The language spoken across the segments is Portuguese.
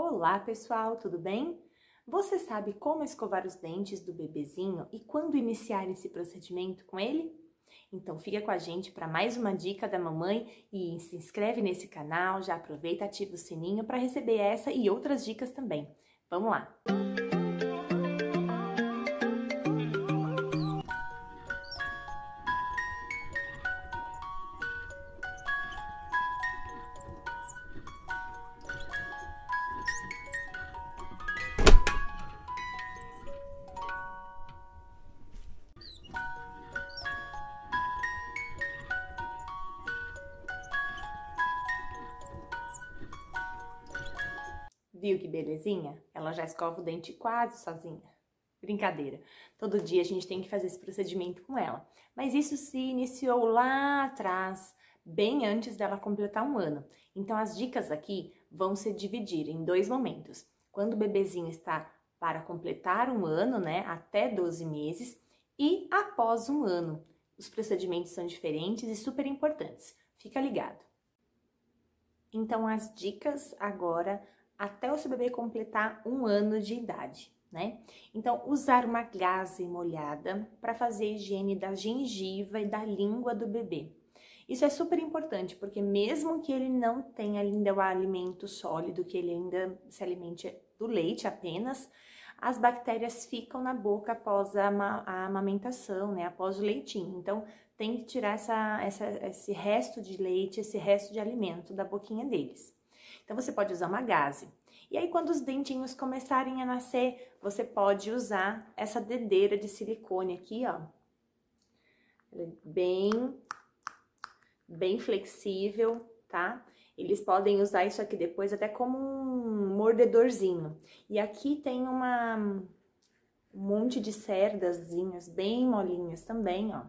Olá, pessoal, tudo bem? Você sabe como escovar os dentes do bebezinho e quando iniciar esse procedimento com ele? Então fica com a gente para mais uma dica da mamãe e se inscreve nesse canal, já aproveita, ativa o sininho para receber essa e outras dicas também. Vamos lá. Música Viu que belezinha? Ela já escova o dente quase sozinha. Brincadeira. Todo dia a gente tem que fazer esse procedimento com ela. Mas isso se iniciou lá atrás, bem antes dela completar um ano. Então as dicas aqui vão se dividir em dois momentos. Quando o bebezinho está para completar um ano, né, até 12 meses, e após um ano. Os procedimentos são diferentes e super importantes. Fica ligado. Então as dicas agora até o seu bebê completar um ano de idade, né? Então, usar uma gaze molhada para fazer a higiene da gengiva e da língua do bebê. Isso é super importante, porque mesmo que ele não tenha ainda o alimento sólido, que ele ainda se alimente do leite apenas, as bactérias ficam na boca após a, a amamentação, né? Após o leitinho. Então, tem que tirar essa, essa, esse resto de leite, esse resto de alimento da boquinha deles. Então você pode usar uma gaze. E aí quando os dentinhos começarem a nascer, você pode usar essa dedeira de silicone aqui, ó. é bem bem flexível, tá? Eles podem usar isso aqui depois até como um mordedorzinho. E aqui tem uma um monte de cerdazinhas bem molinhas também, ó,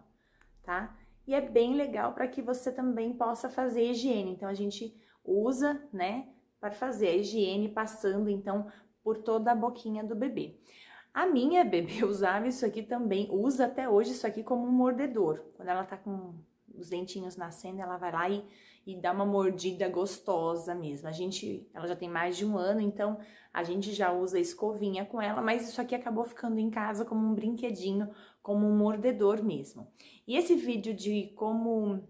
tá? E é bem legal para que você também possa fazer higiene. Então a gente usa, né, para fazer a higiene, passando então por toda a boquinha do bebê. A minha bebê usava isso aqui também, usa até hoje isso aqui como um mordedor. Quando ela tá com os dentinhos nascendo, ela vai lá e, e dá uma mordida gostosa mesmo. A gente, ela já tem mais de um ano, então a gente já usa escovinha com ela, mas isso aqui acabou ficando em casa como um brinquedinho, como um mordedor mesmo. E esse vídeo de como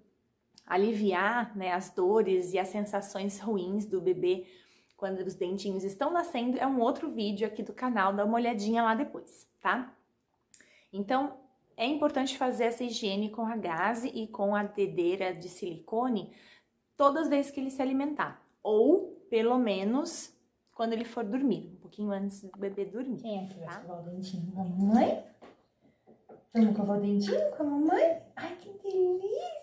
aliviar né, as dores e as sensações ruins do bebê quando os dentinhos estão nascendo, é um outro vídeo aqui do canal, dá uma olhadinha lá depois, tá? Então, é importante fazer essa higiene com a gase e com a dedeira de silicone todas as vezes que ele se alimentar, ou pelo menos quando ele for dormir, um pouquinho antes do bebê dormir. Quem é que vai tá? o dentinho? a Mamãe? Vamos escovar o dentinho com a mamãe? Ai, que delícia!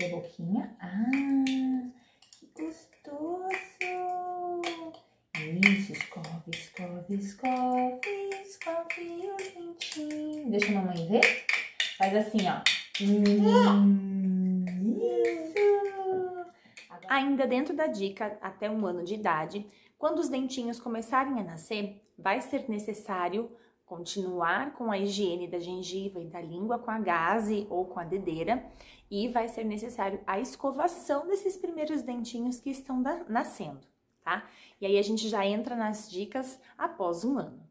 Abre a boquinha. Ah, que gostoso. Isso, escove, escove, escove, escove o dentinho. Deixa a mamãe ver. Faz assim, ó. Hum, isso. Agora... Ainda dentro da dica, até um ano de idade, quando os dentinhos começarem a nascer, vai ser necessário continuar com a higiene da gengiva e da língua com a gaze ou com a dedeira e vai ser necessário a escovação desses primeiros dentinhos que estão da, nascendo, tá? E aí a gente já entra nas dicas após um ano.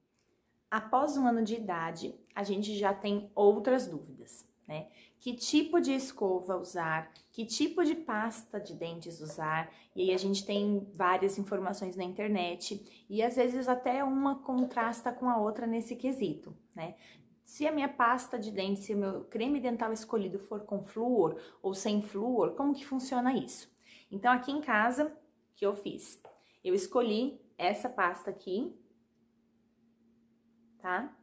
Após um ano de idade, a gente já tem outras dúvidas né? Que tipo de escova usar, que tipo de pasta de dentes usar. E aí a gente tem várias informações na internet e às vezes até uma contrasta com a outra nesse quesito, né? Se a minha pasta de dentes, se o meu creme dental escolhido for com flúor ou sem flúor, como que funciona isso? Então aqui em casa, o que eu fiz? Eu escolhi essa pasta aqui, tá?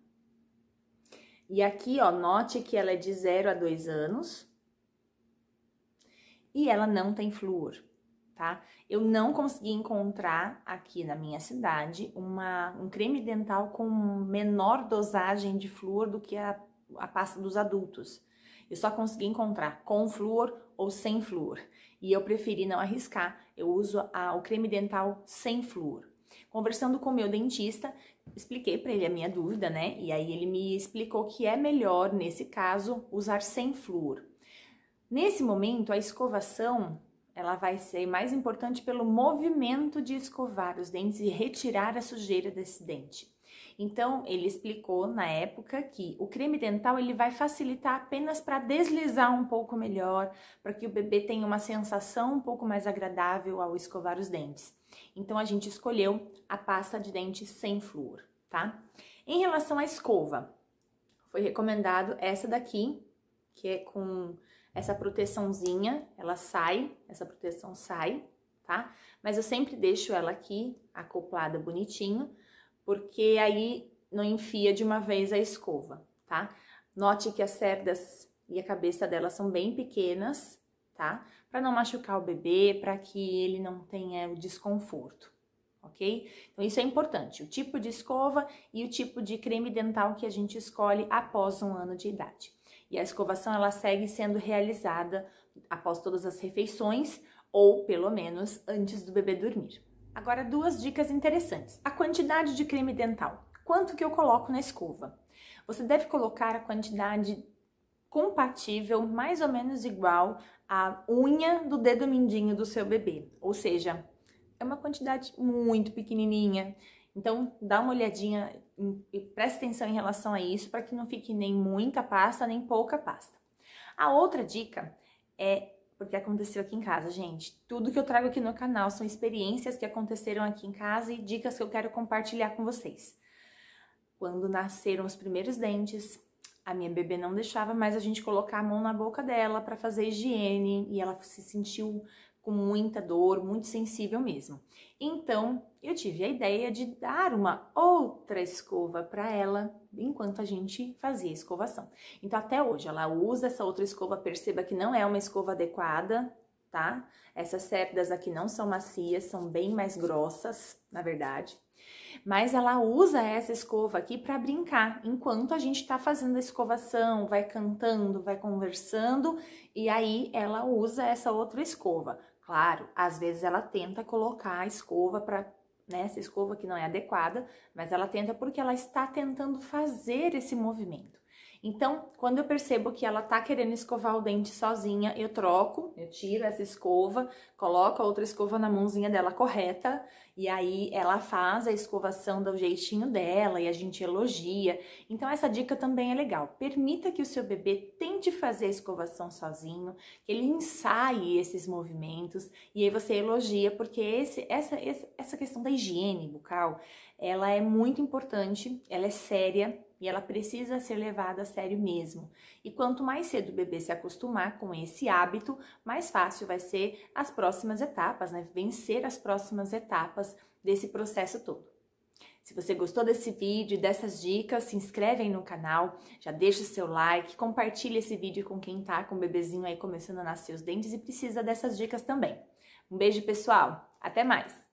E aqui, ó, note que ela é de 0 a 2 anos e ela não tem flúor, tá? Eu não consegui encontrar aqui na minha cidade uma, um creme dental com menor dosagem de flúor do que a, a pasta dos adultos. Eu só consegui encontrar com flúor ou sem flúor. E eu preferi não arriscar, eu uso a, o creme dental sem flúor. Conversando com o meu dentista, expliquei para ele a minha dúvida, né? E aí ele me explicou que é melhor, nesse caso, usar sem flúor. Nesse momento, a escovação ela vai ser mais importante pelo movimento de escovar os dentes e retirar a sujeira desse dente. Então, ele explicou na época que o creme dental ele vai facilitar apenas para deslizar um pouco melhor, para que o bebê tenha uma sensação um pouco mais agradável ao escovar os dentes. Então, a gente escolheu a pasta de dente sem flúor, tá? Em relação à escova, foi recomendado essa daqui, que é com essa proteçãozinha, ela sai, essa proteção sai, tá? Mas eu sempre deixo ela aqui, acoplada bonitinho, porque aí não enfia de uma vez a escova, tá? Note que as cerdas e a cabeça dela são bem pequenas, tá? Para não machucar o bebê, para que ele não tenha o desconforto, ok? Então isso é importante, o tipo de escova e o tipo de creme dental que a gente escolhe após um ano de idade. E a escovação ela segue sendo realizada após todas as refeições ou pelo menos antes do bebê dormir. Agora duas dicas interessantes. A quantidade de creme dental. Quanto que eu coloco na escova? Você deve colocar a quantidade compatível, mais ou menos igual à unha do dedo mindinho do seu bebê. Ou seja, é uma quantidade muito pequenininha. Então, dá uma olhadinha e preste atenção em relação a isso para que não fique nem muita pasta, nem pouca pasta. A outra dica é porque aconteceu aqui em casa, gente. Tudo que eu trago aqui no canal são experiências que aconteceram aqui em casa e dicas que eu quero compartilhar com vocês. Quando nasceram os primeiros dentes, a minha bebê não deixava mais a gente colocar a mão na boca dela para fazer higiene e ela se sentiu com muita dor, muito sensível mesmo. Então, eu tive a ideia de dar uma outra escova para ela enquanto a gente fazia a escovação. Então, até hoje, ela usa essa outra escova, perceba que não é uma escova adequada, tá? Essas cerdas aqui não são macias, são bem mais grossas, na verdade. Mas ela usa essa escova aqui para brincar, enquanto a gente está fazendo a escovação, vai cantando, vai conversando, e aí ela usa essa outra escova. Claro, às vezes ela tenta colocar a escova para né, essa escova que não é adequada, mas ela tenta porque ela está tentando fazer esse movimento. Então, quando eu percebo que ela tá querendo escovar o dente sozinha, eu troco, eu tiro essa escova, coloco a outra escova na mãozinha dela correta e aí ela faz a escovação do jeitinho dela e a gente elogia. Então essa dica também é legal. Permita que o seu bebê tente fazer a escovação sozinho, que ele ensaie esses movimentos e aí você elogia, porque esse, essa, essa questão da higiene bucal, ela é muito importante, ela é séria e ela precisa ser levada a sério mesmo. E quanto mais cedo o bebê se acostumar com esse hábito, mais fácil vai ser as próximas etapas, né? Vencer as próximas etapas desse processo todo. Se você gostou desse vídeo e dessas dicas, se inscreve aí no canal, já deixa o seu like, compartilha esse vídeo com quem tá com o bebezinho aí começando a nascer os dentes e precisa dessas dicas também. Um beijo, pessoal. Até mais.